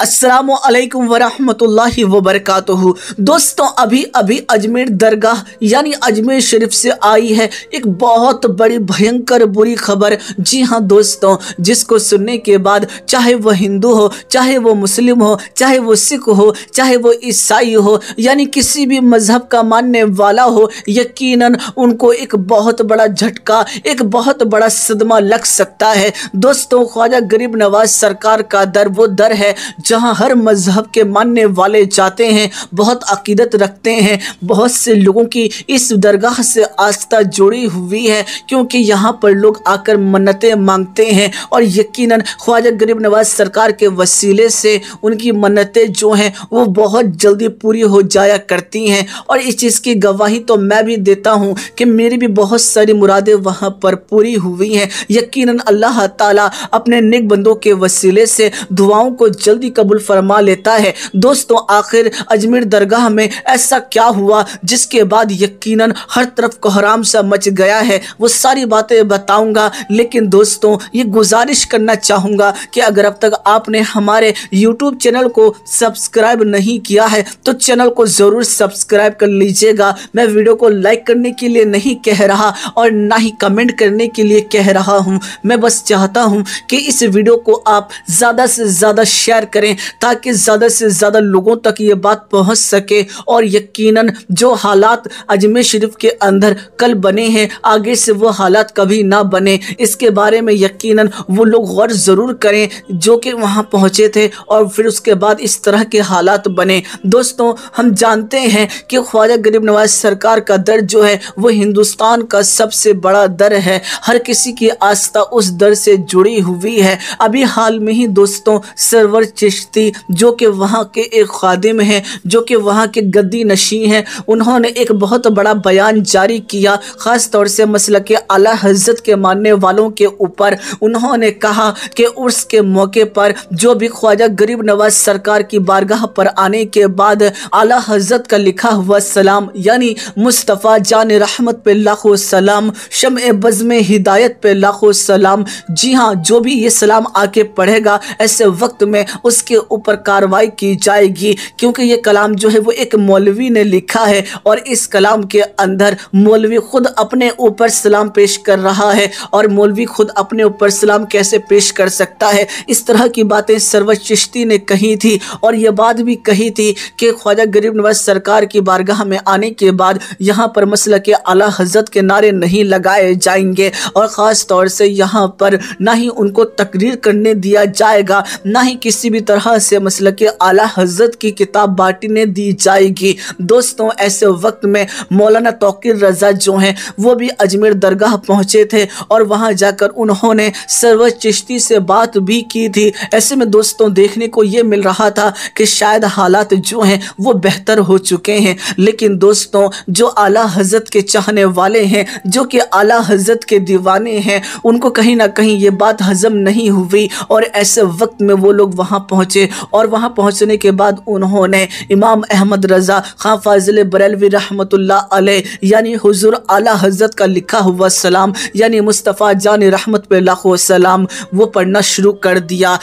असलकम वरहमतुल्लि वरक दोस्तों अभी अभी अजमेर दरगाह यानी अजमेर शरीफ से आई है एक बहुत बड़ी भयंकर बुरी खबर जी हाँ दोस्तों जिसको सुनने के बाद चाहे वो हिंदू हो चाहे वो मुस्लिम हो चाहे वो सिख हो चाहे वो ईसाई हो यानी किसी भी मज़हब का मानने वाला हो यकीनन उनको एक बहुत बड़ा झटका एक बहुत बड़ा सदमा लग सकता है दोस्तों ख्वाजा गरीब नवाज सरकार का दर वो दर है जहां हर मज़हब के मानने वाले जाते हैं बहुत अकीदत रखते हैं बहुत से लोगों की इस दरगाह से आस्था जुड़ी हुई है क्योंकि यहाँ पर लोग आकर मन्नतें मांगते हैं और यकीनन ख्वाजा गरीब नवाज सरकार के वसीले से उनकी मन्नतें जो हैं वो बहुत जल्दी पूरी हो जाया करती हैं और इस चीज़ की गवाही तो मैं भी देता हूँ कि मेरी भी बहुत सारी मुरादें वहाँ पर पूरी हुई हैं यकीन अल्लाह ताला अपने निक बंदों के वसीले से दुआओं को जल्दी कबूल फरमा लेता है दोस्तों आखिर अजमेर दरगाह में ऐसा क्या हुआ जिसके बाद यकीनन हर तरफ कोहराम सा मच गया है वो सारी बातें बताऊंगा लेकिन दोस्तों ये गुजारिश करना चाहूँगा कि अगर अब तक आपने हमारे यूट्यूब चैनल को सब्सक्राइब नहीं किया है तो चैनल को ज़रूर सब्सक्राइब कर लीजिएगा मैं वीडियो को लाइक करने के लिए नहीं कह रहा और ना ही कमेंट करने के लिए कह रहा हूँ मैं बस चाहता हूँ कि इस वीडियो को आप ज़्यादा से ज़्यादा शेयर करें करें ताकि ज़्यादा से ज़्यादा लोगों तक ये बात पहुँच सके और यकीनन जो हालात अजमेर शरीफ के अंदर कल बने हैं आगे से वो हालात कभी ना बने इसके बारे में यकीनन वो लोग गौर ज़रूर करें जो कि वहाँ पहुँचे थे और फिर उसके बाद इस तरह के हालात बने दोस्तों हम जानते हैं कि ख्वाजा गरीब नवाज सरकार का दर जो है वो हिंदुस्तान का सबसे बड़ा दर है हर किसी की आस्था उस दर से जुड़ी हुई है अभी हाल में ही दोस्तों सरवर चिश्ती थी जो कि वहाँ के एक खादिम हैं जो कि वहाँ के गद्दी नशी हैं उन्होंने एक बहुत बड़ा बयान जारी किया ख़ास तौर से मसल के अला हजरत के मानने वालों के ऊपर उन्होंने कहा कि उर्स के मौके पर जो भी ख्वाजा गरीब नवाज सरकार की बारगाह पर आने के बाद अला हजरत का लिखा हुआ सलाम यानी मुस्तफ़ा जान रहमत पे लाखों सलाम शम बज़म हिदायत पे लाखों सलाम जी हाँ जो भी ये सलाम आके पढ़ेगा ऐसे वक्त में उस इसके ऊपर कार्रवाई की जाएगी क्योंकि ये कलाम जो है वो एक मौलवी ने लिखा है और इस कलाम के अंदर मौलवी खुद अपने ऊपर सलाम पेश कर रहा है और मौलवी खुद अपने ऊपर सलाम कैसे पेश कर सकता है इस तरह की बातें सरवत चिश्ती ने कही थी और ये बात भी कही थी कि ख्वाजा गरीब नवाज सरकार की बारगाह में आने के बाद यहाँ पर मसल के आला हजरत के नारे नहीं लगाए जाएंगे और ख़ास तौर से यहाँ पर ना ही उनको तकरीर करने दिया जाएगा ना ही किसी भी तरह तरह से मसल के आला हजरत की किताब बांटने दी जाएगी दोस्तों ऐसे वक्त में मौलाना तोकिर रजा जो हैं वो भी अजमेर दरगाह पहुँचे थे और वहाँ जाकर उन्होंने सरवर चिश्ती से बात भी की थी ऐसे में दोस्तों देखने को ये मिल रहा था कि शायद हालात जो हैं वो बेहतर हो चुके हैं लेकिन दोस्तों जो आला हजरत के चाहने वाले हैं जो कि आला हजरत के दीवाने हैं उनको कहीं ना कहीं ये बात हजम नहीं हुई और ऐसे वक्त में वो लोग वहाँ पहुँच पहुँचे और वहाँ पहुँचने के बाद उन्होंने इमाम अहमद रज़ा खां फाजिल बरेलवी रहमत यानी हजूर आला हजरत का लिखा हुआ सलाम यानी मुस्तफ़ा जान रहमत सलाम वो पढ़ना शुरू कर दिया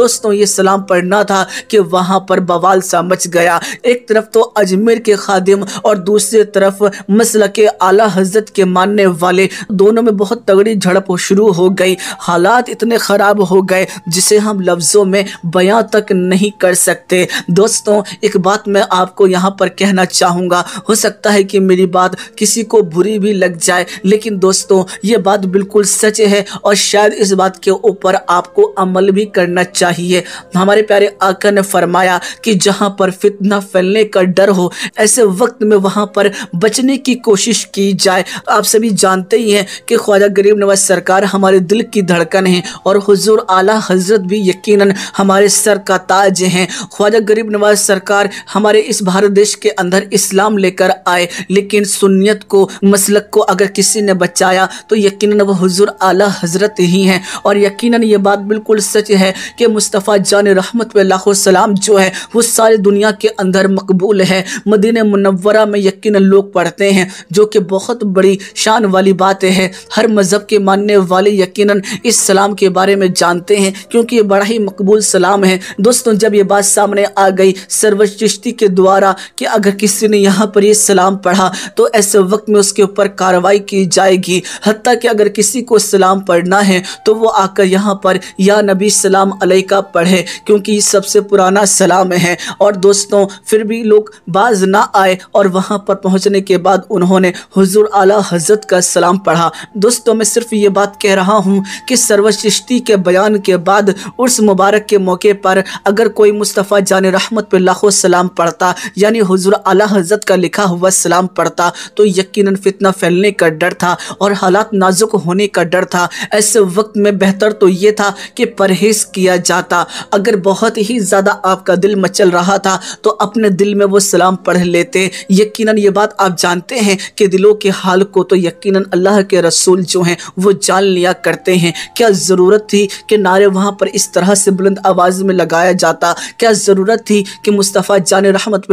दोस्तों ये सलाम पढ़ना था कि वहाँ पर बवाल सा मच गया एक तरफ तो अजमेर के खादिम और दूसरी तरफ मसल के आला हजरत के मानने वाले दोनों में बहुत तगड़ी झड़प शुरू हो गई हालात इतने ख़राब हो गए जिसे हम लफ्ज़ों में बयान इतना तक नहीं कर सकते दोस्तों एक बात मैं आपको यहाँ पर कहना चाहूँगा हो सकता है कि मेरी बात किसी को बुरी भी लग जाए लेकिन दोस्तों ये बात बिल्कुल सच है और शायद इस बात के ऊपर आपको अमल भी करना चाहिए हमारे प्यारे आका ने फरमाया कि जहाँ पर फितना फैलने का डर हो ऐसे वक्त में वहाँ पर बचने की कोशिश की जाए आप सभी जानते ही हैं कि ख्वाजा गरीब नवाज सरकार हमारे दिल की धड़कन है और हुजूर आला हजरत भी यकीनन हमारे सर का ताज हैं ख्वाजा गरीब नवाज सरकार हमारे इस भारत देश के अंदर इस्लाम लेकर आए लेकिन सुन्नत को मसलक को अगर किसी ने बचाया तो यकीन वह हजूर आला हजरत ही हैं और यकीन ये बात बिल्कुल सच है कि मुस्तफ़ा जान रहमत सलाम जो है वो सारी दुनिया के अंदर मकबूल है मदीन मुनवरा में यकीन लोग पढ़ते हैं जो कि बहुत बड़ी शान वाली बात है हर मज़हब के मानने वाले यकीन इस सलाम के बारे में जानते हैं क्योंकि ये बड़ा ही मकबूल सलाम है दोस्तों जब ये बात सामने आ गई सर्वश्रिष्टि के द्वारा कि अगर किसी ने यहाँ पर ये सलाम पढ़ा तो ऐसे वक्त में उसके ऊपर कार्रवाई की जाएगी हती कि अगर किसी को सलाम पढ़ना है तो वो आकर यहाँ पर या नबी सलाम अलै का पढ़े क्योंकि सबसे पुराना सलाम है और दोस्तों फिर भी लोग बाज ना आए और वहाँ पर पहुँचने के बाद उन्होंने हजूर आला हजरत का सलाम पढ़ा दोस्तों मैं सिर्फ ये बात कह रहा हूँ कि सर्वश्रिष्टि के बयान के बाद उर्स मुबारक के मौके पर पर अगर कोई मुस्तफ़ा जान रहमत पर लाखों सलाम पढ़ता यानी हजूर अला हजरत का लिखा हुआ सलाम पढ़ता तो यकीन फितना फैलने का डर था और हालात नाजुक होने का डर था ऐसे वक्त में बेहतर तो ये था कि परहेज किया जाता अगर बहुत ही ज़्यादा आपका दिल मचल रहा था तो अपने दिल में वो सलाम पढ़ लेते यकीन ये बात आप जानते हैं कि दिलों के हाल को तो यकीन अल्लाह के रसूल जो हैं वो जान लिया करते हैं क्या ज़रूरत थी कि नारे वहाँ पर इस तरह से बुलंद आवाज़ में लगाया जाता क्या ज़रूरत थी कि मुस्तफ़ा जान रहमत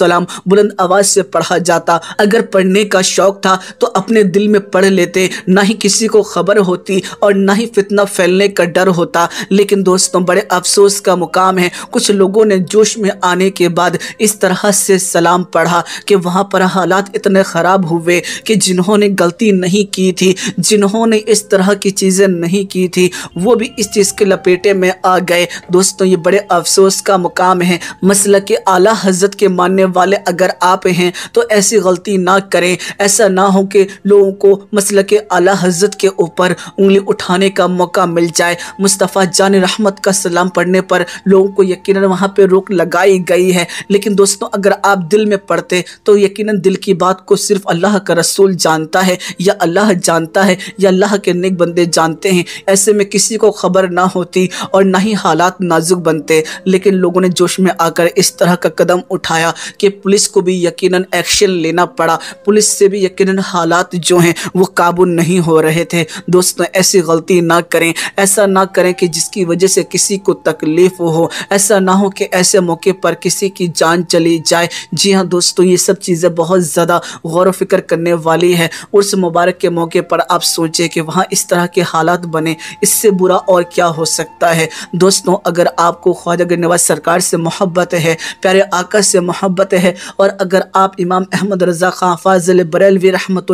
सलाम बुलंद आवाज़ से पढ़ा जाता अगर पढ़ने का शौक़ था तो अपने दिल में पढ़ लेते ना ही किसी को खबर होती और ना ही फितना फैलने का डर होता लेकिन दोस्तों बड़े अफसोस का मुकाम है कुछ लोगों ने जोश में आने के बाद इस तरह से सलाम पढ़ा कि वहाँ पर हालात इतने ख़राब हुए कि जिन्होंने गलती नहीं की थी जिन्होंने इस तरह की चीज़ें नहीं की थी वो भी इस चीज़ के लपेटे में आ गए दोस्तों ये बड़े अफसोस का मुकाम है मसल के आला हजरत के मानने वाले अगर आप हैं तो ऐसी गलती ना करें ऐसा ना हो कि लोगों को मसल के आला हजरत के ऊपर उंगली उठाने का मौका मिल जाए मुस्तफ़ा जान रहमत का सलाम पढ़ने पर लोगों को यकीन वहाँ पर रोक लगाई गई है लेकिन दोस्तों अगर आप दिल में पढ़ते तो यकीन दिल की बात को सिर्फ अल्लाह का रसूल जानता है या अल्लाह जानता है या अल्लाह के नेक बंदे जानते हैं ऐसे में किसी को खबर ना होती और ना ही हालात नाजुक बनते लेकिन लोगों ने जोश में आकर इस तरह का कदम उठाया कि पुलिस को भी यकीनन एक्शन लेना पड़ा पुलिस से भी यकीनन हालात जो हैं वो काबू नहीं हो रहे थे दोस्तों ऐसी गलती ना करें ऐसा ना करें कि जिसकी वजह से किसी को तकलीफ हो ऐसा ना हो कि ऐसे मौके पर किसी की जान चली जाए जी हाँ दोस्तों ये सब चीज़ें बहुत ज़्यादा गौर वफिक्र करने वाली है उस मुबारक के मौके पर आप सोचें कि वहाँ इस तरह के हालात बने इससे बुरा और क्या हो सकता है दोस्तों अगर आप आपको ख्वाजा नवाज सरकार से मोहब्बत है प्यारे आका से मोहब्बत है और अगर आप इमाम अहमद रज़ा खां फाजल बरेलवी रहमत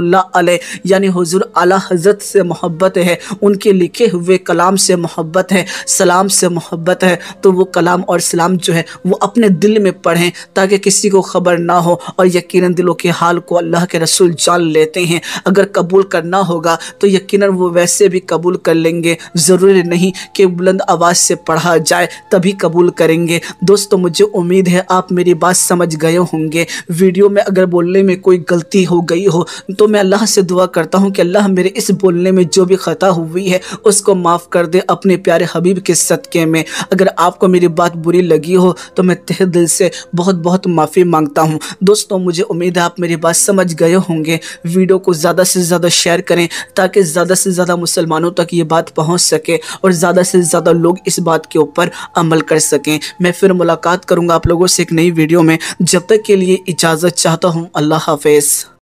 यानी हजूर आला हजरत से मोहब्बत है उनके लिखे हुए कलाम से मोहब्बत है सलाम से मोहब्बत है तो वो कलाम और सलाम जो है वो अपने दिल में पढ़ें ताकि किसी को ख़बर ना हो और यकीन दिलों के हाल को अल्लाह के रसूल जान लेते हैं अगर कबूल करना होगा तो यकीन वो वैसे भी कबूल कर लेंगे ज़रूरी नहीं कि बुलंद आवाज़ से पढ़ा जाए तभी कबूल करेंगे दोस्तों मुझे उम्मीद है आप मेरी बात समझ गए होंगे वीडियो में अगर बोलने में कोई गलती हो गई हो तो मैं अल्लाह से दुआ करता हूँ कि अल्लाह मेरे इस बोलने में जो भी ख़ता हुई है उसको माफ़ कर दे अपने प्यारे हबीब के सदक़े में अगर आपको मेरी बात बुरी लगी हो तो मैं तह दिल से बहुत बहुत माफ़ी मांगता हूँ दोस्तों मुझे उम्मीद है आप मेरी बात समझ गए होंगे वीडियो को ज़्यादा से ज़्यादा शेयर करें ताकि ज़्यादा से ज़्यादा मुसलमानों तक ये बात पहुँच सके और ज़्यादा से ज़्यादा लोग इस बात के ऊपर अमल कर सकें मैं फिर मुलाकात करूँगा आप लोगों से एक नई वीडियो में जब तक के लिए इजाज़त चाहता हूँ अल्लाह हाफिज़